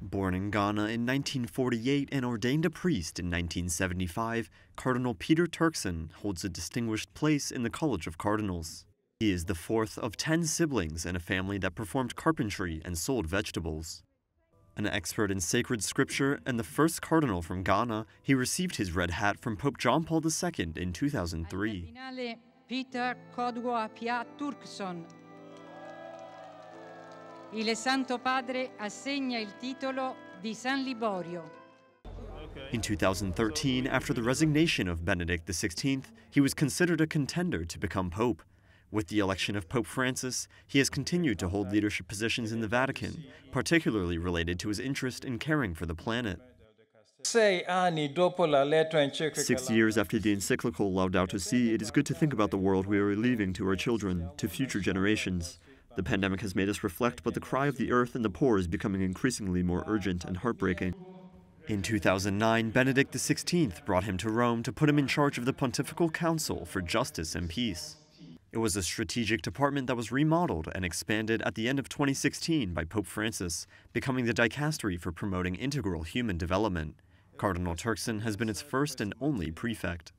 Born in Ghana in 1948 and ordained a priest in 1975, Cardinal Peter Turkson holds a distinguished place in the College of Cardinals. He is the fourth of 10 siblings in a family that performed carpentry and sold vegetables. An expert in sacred scripture and the first cardinal from Ghana, he received his red hat from Pope John Paul II in 2003. Il Santo Padre assegna il titolo di San Liborio. In 2013, after the resignation of Benedict XVI, he was considered a contender to become pope. With the election of Pope Francis, he has continued to hold leadership positions in the Vatican, particularly related to his interest in caring for the planet. Six years after the encyclical Laudato Si, it is good to think about the world we are leaving to our children, to future generations. The pandemic has made us reflect, but the cry of the earth and the poor is becoming increasingly more urgent and heartbreaking. In 2009, Benedict XVI brought him to Rome to put him in charge of the Pontifical Council for Justice and Peace. It was a strategic department that was remodeled and expanded at the end of 2016 by Pope Francis, becoming the dicastery for promoting integral human development. Cardinal Turkson has been its first and only prefect.